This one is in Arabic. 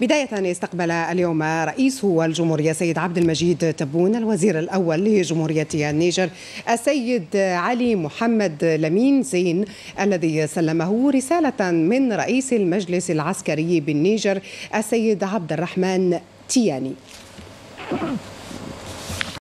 بداية استقبل اليوم رئيس الجمهورية سيد عبد المجيد تبون الوزير الأول لجمهورية النيجر السيد علي محمد لمين زين الذي سلمه رسالة من رئيس المجلس العسكري بالنيجر السيد عبد الرحمن تياني